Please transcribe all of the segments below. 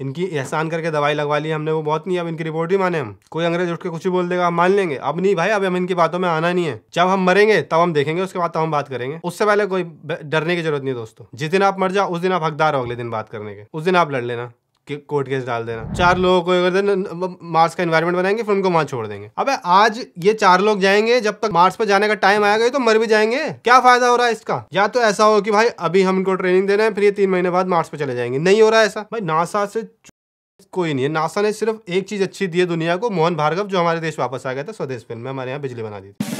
इनकी एहसान करके दवाई लगवा ली हमने वो बहुत नहीं अब इनकी रिपोर्ट ही माने हम कोई अंग्रेज उठ के कुछ भी बोल देगा मान लेंगे अब नहीं भाई अब हम इनकी बातों में आना नहीं है जब हम मरेंगे तब हम देखेंगे उसके बाद तब हम बात करेंगे उससे पहले कोई डरने की जरूरत नहीं है दोस्तों जिस दिन आप मर जाओ उस दिन आप हकदार हो अगले दिन बात करने के उस दिन आप लड़ लेना कोर्ट केस डाल देना चार लोगों को अगर मार्स का इन्वायरमेंट बनाएंगे फिर उनको वहां छोड़ देंगे अबे आज ये चार लोग जाएंगे जब तक मार्स पर जाने का टाइम आएगा तो मर भी जाएंगे क्या फायदा हो रहा है इसका या तो ऐसा हो कि भाई अभी हम इनको ट्रेनिंग देना है फिर ये तीन महीने बाद मार्स पर चले जाएंगे नहीं हो रहा है ऐसा भाई नासा से कोई नहीं है नासा ने सिर्फ एक चीज अच्छी दी है दुनिया को मोहन भार्गव जो हमारे देश वापस आ गया था स्वदेश फिल्म में हमारे यहाँ बिजली बना दी थी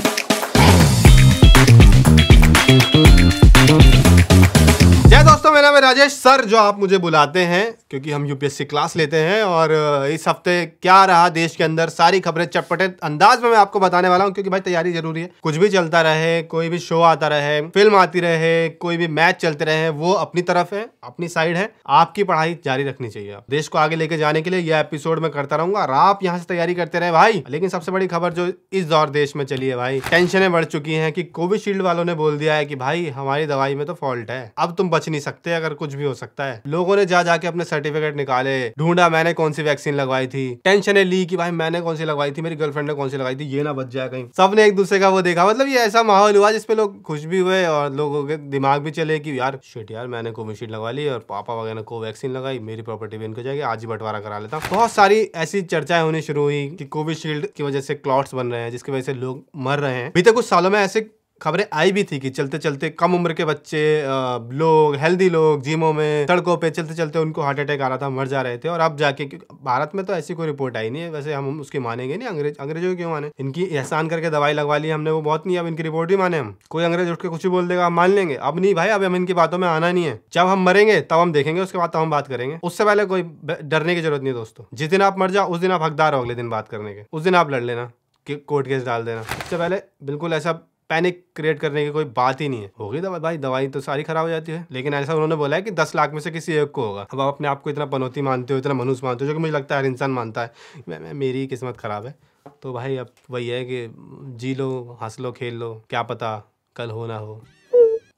वे राजेश सर जो आप मुझे बुलाते हैं क्योंकि हम यूपीएससी क्लास लेते हैं और इस हफ्ते क्या रहा देश के अंदर सारी खबरें चटपटे अंदाज में मैं आपको बताने वाला हूँ क्योंकि भाई तैयारी जरूरी है कुछ भी चलता रहे कोई भी शो आता रहे फिल्म आती रहे कोई भी मैच चलते रहे वो अपनी तरफ है अपनी साइड है आपकी पढ़ाई जारी रखनी चाहिए देश को आगे लेके जाने के लिए यह एपिसोड में करता रहूंगा और आप यहाँ से तैयारी करते रहे भाई लेकिन सबसे बड़ी खबर जो इस दौर देश में चली है भाई टेंशनें बढ़ चुकी है की कोविशील्ड वालों ने बोल दिया है की भाई हमारी दवाई में तो फॉल्ट है अब तुम बच नहीं सकते अगर कर कुछ भी हो सकता है लोगों ने जा जाके अपने सर्टिफिकेट निकाले ढूंढा मैंने कौन सी वैक्सीन लगवाई थी टेंशन ली कि भाई मैंने कौन सी लगवाई थी मेरी गर्लफ्रेंड ने कौन सी लगाई थी ये ना बच जाए कहीं सबने एक दूसरे का वो देखा मतलब ये ऐसा माहौल हुआ जिसपे लोग खुश भी हुए और लोगों के दिमाग भी चले की यार शिट यार मैंने कोविशील्ड लगवा ली और पापा वगैरह को वैक्सीन लगाई मेरी प्रॉपर्टी भी इनको जाएगी आज ही बंटवारा करा लेता बहुत सारी ऐसी चर्चाएं होनी शुरू हुई की कोविशील्ड की वजह से क्लॉट्स बन रहे हैं जिसकी वजह से लोग मर रहे हैं बीते कुछ सालों में ऐसे खबरें आई भी थी कि चलते चलते कम उम्र के बच्चे लोग हेल्दी लोग जिमों में सड़कों पे चलते चलते उनको हार्ट अटैक आ रहा था मर जा रहे थे और अब जाके भारत में तो ऐसी कोई रिपोर्ट आई नहीं है वैसे हम उसकी मानेंगे नहीं अंग्रेज अंग्रेजों क्यों माने इनकी एहसान करके दवाई लगवा ली हमने वो बहुत नहीं अब इनकी रिपोर्ट ही माने हम कोई अंग्रेज उठ के कुछ भी बोल देगा मान लेंगे अब नहीं भाई अब हम इनकी बातों में आना नहीं है जब हम मरेंगे तब हम देखेंगे उसके बाद तब हम बात करेंगे उससे पहले कोई डरने की जरूरत नहीं दोस्तों जिस दिन आप मर जाओ उस दिन आप हकदार हो अगले दिन बात करने के उस दिन आप लड़ लेना कोर्ट केस डाल देना सबसे पहले बिल्कुल ऐसा पैनिक क्रिएट करने की कोई बात ही नहीं है होगी दवा भाई दवाई तो सारी खराब हो जाती है लेकिन ऐसा उन्होंने बोला है कि दस लाख में से किसी एक को होगा अब आप अपने आप को इतना पनौती मानते हो इतना मनुष्य मानते हो जो कि मुझे लगता है हर इंसान मानता है मैं, मैं मेरी किस्मत ख़राब है तो भाई अब वही है कि जी लो हंस लो खेल लो क्या पता कल हो ना हो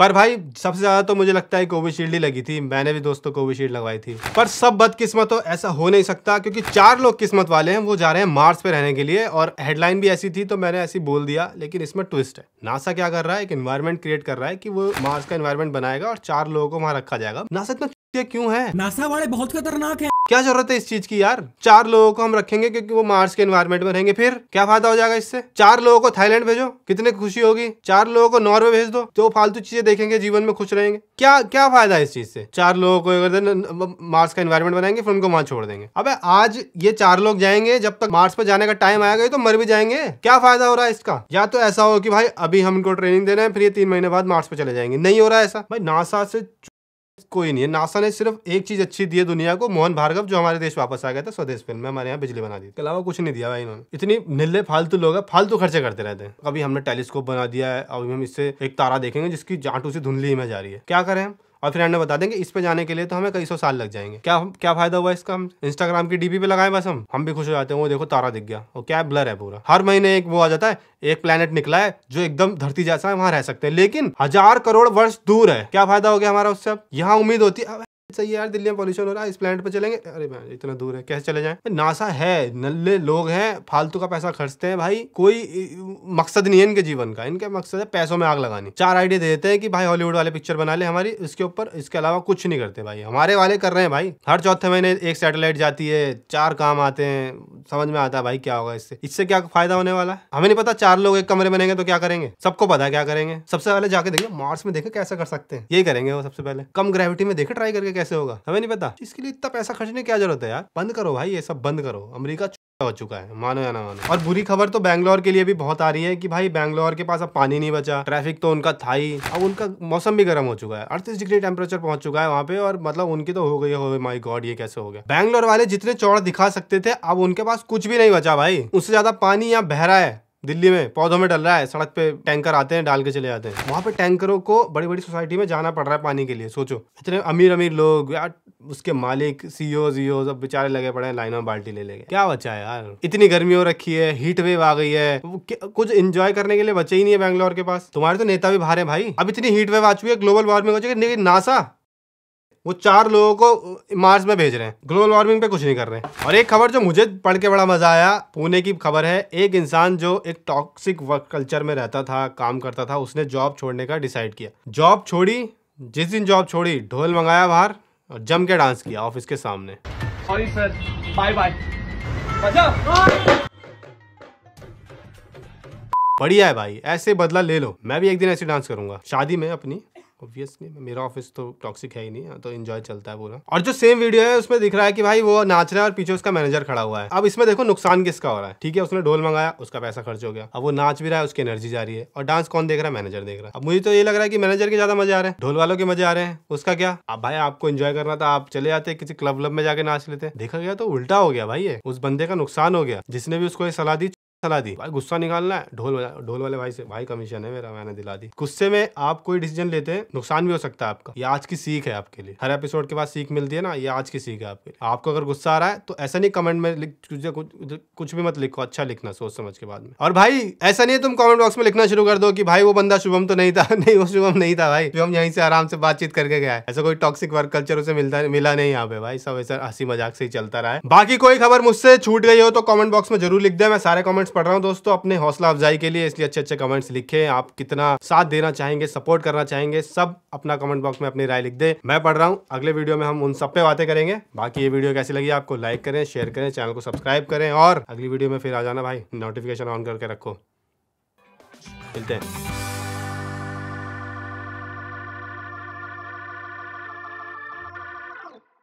पर भाई सबसे ज्यादा तो मुझे लगता है कोविशील्ड ही लगी थी मैंने भी दोस्तों कोविशील्ड लगवाई थी पर सब बदकिस्मत हो ऐसा हो नहीं सकता क्योंकि चार लोग किस्मत वाले हैं वो जा रहे हैं मार्स पे रहने के लिए और हेडलाइन भी ऐसी थी तो मैंने ऐसी बोल दिया लेकिन इसमें ट्विस्ट है नासा क्या कर रहा है एक इन्वायरमेंट क्रिएट कर रहा है कि वो मार्स का इन्वायरमेंट बनाएगा और चार लोगों को वहां रखा जाएगा नासा इतना ये क्यों है नासा वाले बहुत खतरनाक है क्या जरूरत है इस चीज की यार चार लोगों को हम रखेंगे क्योंकि वो मार्स के एनवायरमेंट में रहेंगे फिर क्या फायदा हो जाएगा इससे चार लोगों को थाईलैंड भेजो कितने खुशी होगी चार लोगों को नॉर्वे भेज दो तो फालतू चीजें देखेंगे जीवन में खुश रहेंगे क्या क्या फायदा है इस चीज से चार लोगों को अगर मार्स का एनवायरमेंट बनाएंगे फिर उनको वहां छोड़ देंगे अब आज ये चार लोग जाएंगे जब तक मार्स पर जाने का टाइम आएगा तो मर भी जाएंगे क्या फायदा हो रहा है इसका या तो ऐसा हो कि भाई अभी हम इनको ट्रेनिंग दे रहे हैं फिर ये तीन महीने बाद मार्स पर चले जाएंगे नहीं हो रहा है ऐसा भाई नासा से कोई नहीं है नासा ने सिर्फ एक चीज अच्छी दी है दुनिया को मोहन भार्गव जो हमारे देश वापस आ गया था स्वदेश फिल्म में हमारे यहाँ बिजली बना दी अलावा कुछ नहीं दिया भाई इन्होंने इतनी नीले फालतू लोग है फालतू खर्चे करते रहते हैं कभी हमने टेलीस्कोप बना दिया है अभी हम इससे एक तारा देखेंगे जिसकी जाटू से धुंधली इमेज आ रही है क्या करें और फिर हमें बता देंगे इस पे जाने के लिए तो हमें कई सौ साल लग जाएंगे क्या क्या फायदा हुआ इसका हम इंस्टाग्राम की डीपी पे लगाएं बस हम हम भी खुश हो जाते हैं वो देखो तारा दिख गया और क्या ब्लर है पूरा हर महीने एक वो आ जाता है एक प्लेनेट निकला है जो एकदम धरती जैसा है वहां रह सकते हैं लेकिन हजार करोड़ वर्ष दूर है क्या फायदा हो गया हमारा उससे अब यहाँ उम्मीद होती है सही यार दिल्ली में पॉल्यूशन हो रहा है इस प्लांट पर चलेंगे अरे भाई इतना दूर है कैसे चले जाए नासा है नल्ले लोग हैं फालतू का पैसा खर्चते हैं भाई कोई मकसद नहीं है इनके जीवन का इनका मकसद है पैसों में आग लगानी चार आइडिया देते हैं कि भाई हॉलीवुड वाले पिक्चर बना ले हमारी इसके ऊपर इसके अलावा कुछ नहीं करते भाई हमारे वाले कर रहे हैं भाई हर चौथे महीने एक सैटेलाइट जाती है चार काम आते हैं समझ में आता है भाई क्या होगा इससे इससे क्या फायदा होने वाला है हमें नहीं पता चार लोग एक कमरे बनेंगे तो क्या करेंगे सबको पता है क्या करेंगे सबसे पहले जाके देखिए मार्स में देखे कैसे कर सकते हैं यही करेंगे वो सबसे पहले कम ग्रेविटी में देखे ट्राई करके कैसे होगा हमें नहीं पता इसके लिए इतना पैसा खर्चने क्या जरूरत है यार बंद करो भाई ये सब बंद करो अमरीका हो चुका है मानो या ना मानो और बुरी खबर तो बैंगलोर के लिए भी बहुत आ रही है कि भाई बैंगलोर के पास अब पानी नहीं बचा ट्रैफिक तो उनका था ही अब उनका मौसम भी गर्म हो चुका है अड़तीस डिग्री टेम्परेचर पहुंच चुका है वहाँ पे और मतलब उनकी तो हो गई हो माई गॉड ये कैसे हो गया बैंगलोर वाले जितने चौड़ दिखा सकते थे अब उनके पास कुछ भी नहीं बचा भाई उससे ज्यादा पानी यहाँ बहरा है दिल्ली में पौधों में डल रहा है सड़क पे टैंकर आते हैं डाल के चले जाते हैं वहाँ पे टैंकरों को बड़ी बड़ी सोसाइटी में जाना पड़ रहा है पानी के लिए सोचो इतने अमीर अमीर लोग यार उसके मालिक सीओ जीओ e e सब बेचारे लगे पड़े हैं लाइन में बाल्टी ले लेंगे क्या बचा है यार इतनी गर्मी हो रखी है हीट वेव आ गई है तो कुछ इंजॉय करने के लिए बचे ही नहीं है बैंगलोर के पास तुम्हारे तो नेता भी बाहर है भाई अब इतनी हीट वेव आ चुकी है ग्लोबल वार्मिंग हो चुकी है नासा वो चार लोगों को मार्स में भेज रहे हैं ग्लोबल वार्मिंग पे कुछ नहीं कर रहे हैं और एक खबर जो मुझे पढ़ के बड़ा मजा आया पुणे की खबर है एक इंसान जो एक टॉक्सिक वर्क कल्चर में रहता था काम करता था उसने जॉब छोड़ने का डिसाइड किया जॉब छोड़ी जिस दिन जॉब छोड़ी ढोल मंगाया बाहर और जम के डांस किया ऑफिस के सामने बढ़िया है भाई ऐसे बदला ले लो मैं भी एक दिन ऐसे डांस करूंगा शादी में अपनी ऑब्वियसली मेरा ऑफिस तो टॉक्सिक है ही नहीं तो इन्जॉय चलता है पूरा और जो सेम वीडियो है उसमें दिख रहा है कि भाई वो नाच रहा है और पीछे उसका मैनेजर खड़ा हुआ है अब इसमें देखो नुकसान किसका हो रहा है ठीक है उसने ढोल मंगाया उसका पैसा खर्च हो गया अब वो नाच भी रहा है उसकी एनर्जी जा रही है और डांस कौन देख रहा है मैनेजर देख रहा है अब मुझे तो ये लग रहा है कि मैनेजर के ज्यादा मजा आ रहे हैं ढोल वालों के मजा आ रहे हैं उसका क्या अब भाई आपको एंजॉय करना था आप चले जाते किसी क्लब व्लब में जाके नाच लेते देखा गया तो उल्टा हो गया भाई ये उस बंदे का नुकसान हो गया जिसने भी उसको ये सलाह दी सलाह दी भाई गुस्सा निकालना है ढोल ढोल वाले भाई से भाई कमीशन है मेरा मैंने दिला दी गुस्से में आप कोई डिसीजन लेते हैं नुकसान भी हो सकता है आपका ये आज की सीख है आपके लिए हर एपिसोड के बाद सीख मिलती है ना ये आज की सीख है आपके लिए आपको अगर गुस्सा आ रहा है तो ऐसा नहीं कमेंट में कुछ, कुछ भी मत लिखो अच्छा लिखना सोच समझ के बाद में और भाई ऐसा नहीं है तुम कॉमेंट बॉक्स में लिखना शुरू कर दो कि भाई वो बंदा शुभम तो नहीं था नहीं वो शुभम नहीं था भाई शुभम यहीं से आराम से बातचीत करके गया है ऐसा कोई टॉक्सिक वर्क कल्चर उसे मिलता मिला नहीं यहाँ पे भाई सब ऐसा हंसी मजाक से ही चलता रहा है बाकी कोई खबर मुझसे छूट गई हो तो कॉमेंट बॉक्स में जरूर लिख दे मैं सारे कॉमेंट कमेंट्स पढ़ रहा हूँ दोस्तों अपने हौसला अफजाई के लिए इसलिए अच्छे अच्छे कमेंट्स लिखे आप कितना साथ देना चाहेंगे सपोर्ट करना चाहेंगे सब अपना कमेंट बॉक्स में अपनी राय लिख दे मैं पढ़ रहा हूँ अगले वीडियो में हम उन सब पे बातें करेंगे बाकी ये वीडियो कैसी लगी आपको लाइक करें शेयर करें चैनल को सब्सक्राइब करें और अगली वीडियो में फिर आ जाना भाई नोटिफिकेशन ऑन करके रखो मिलते हैं